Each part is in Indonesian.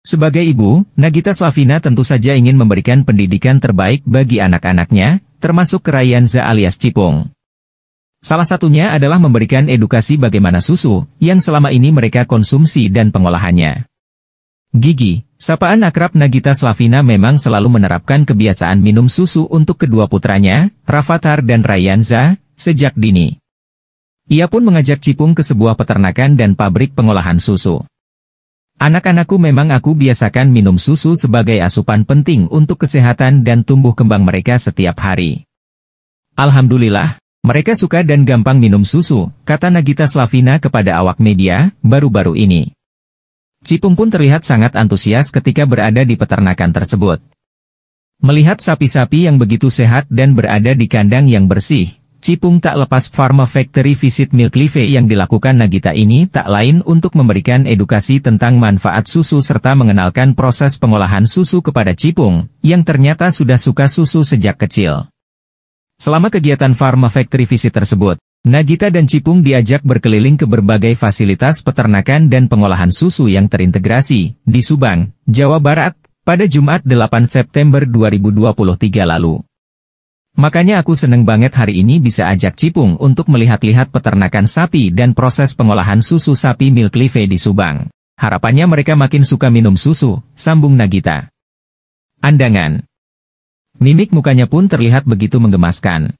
Sebagai ibu, Nagita Slavina tentu saja ingin memberikan pendidikan terbaik bagi anak-anaknya, termasuk Kerayanza alias Cipung. Salah satunya adalah memberikan edukasi bagaimana susu, yang selama ini mereka konsumsi dan pengolahannya. Gigi, sapaan akrab Nagita Slavina memang selalu menerapkan kebiasaan minum susu untuk kedua putranya, Rafathar dan Rayanza, sejak dini. Ia pun mengajak Cipung ke sebuah peternakan dan pabrik pengolahan susu. Anak-anakku memang aku biasakan minum susu sebagai asupan penting untuk kesehatan dan tumbuh kembang mereka setiap hari. Alhamdulillah, mereka suka dan gampang minum susu, kata Nagita Slavina kepada awak media, baru-baru ini. Cipung pun terlihat sangat antusias ketika berada di peternakan tersebut. Melihat sapi-sapi yang begitu sehat dan berada di kandang yang bersih, Cipung tak lepas Pharma Factory Visit Milk Live yang dilakukan Nagita ini tak lain untuk memberikan edukasi tentang manfaat susu serta mengenalkan proses pengolahan susu kepada Cipung, yang ternyata sudah suka susu sejak kecil. Selama kegiatan Pharma Factory Visit tersebut, Nagita dan Cipung diajak berkeliling ke berbagai fasilitas peternakan dan pengolahan susu yang terintegrasi, di Subang, Jawa Barat, pada Jumat 8 September 2023 lalu. Makanya aku seneng banget hari ini bisa ajak Cipung untuk melihat-lihat peternakan sapi dan proses pengolahan susu sapi milk Live di Subang. Harapannya mereka makin suka minum susu, sambung Nagita. Andangan. Mimik mukanya pun terlihat begitu menggemaskan.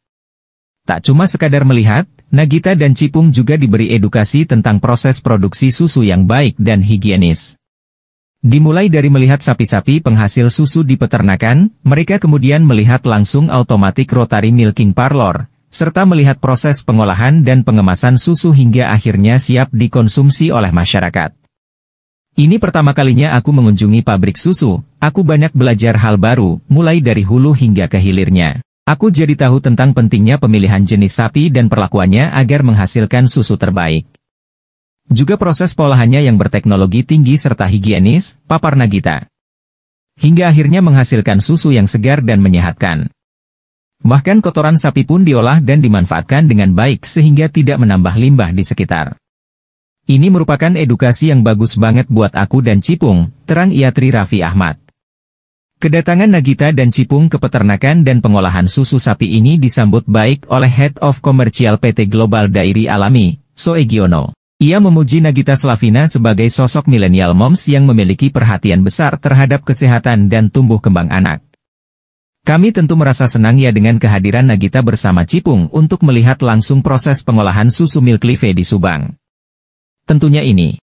Tak cuma sekadar melihat, Nagita dan Cipung juga diberi edukasi tentang proses produksi susu yang baik dan higienis. Dimulai dari melihat sapi-sapi penghasil susu di peternakan, mereka kemudian melihat langsung automatic rotary milking parlor, serta melihat proses pengolahan dan pengemasan susu hingga akhirnya siap dikonsumsi oleh masyarakat. Ini pertama kalinya aku mengunjungi pabrik susu, aku banyak belajar hal baru, mulai dari hulu hingga ke hilirnya. Aku jadi tahu tentang pentingnya pemilihan jenis sapi dan perlakuannya agar menghasilkan susu terbaik. Juga proses polahannya yang berteknologi tinggi serta higienis, papar Nagita. Hingga akhirnya menghasilkan susu yang segar dan menyehatkan. Bahkan kotoran sapi pun diolah dan dimanfaatkan dengan baik sehingga tidak menambah limbah di sekitar. Ini merupakan edukasi yang bagus banget buat aku dan Cipung, terang Iatri Raffi Ahmad. Kedatangan Nagita dan Cipung ke peternakan dan pengolahan susu sapi ini disambut baik oleh Head of Commercial PT Global Dairi Alami, Soegiono. Ia memuji Nagita Slavina sebagai sosok milenial moms yang memiliki perhatian besar terhadap kesehatan dan tumbuh kembang anak. Kami tentu merasa senang ya dengan kehadiran Nagita bersama Cipung untuk melihat langsung proses pengolahan susu milk Live di Subang. Tentunya ini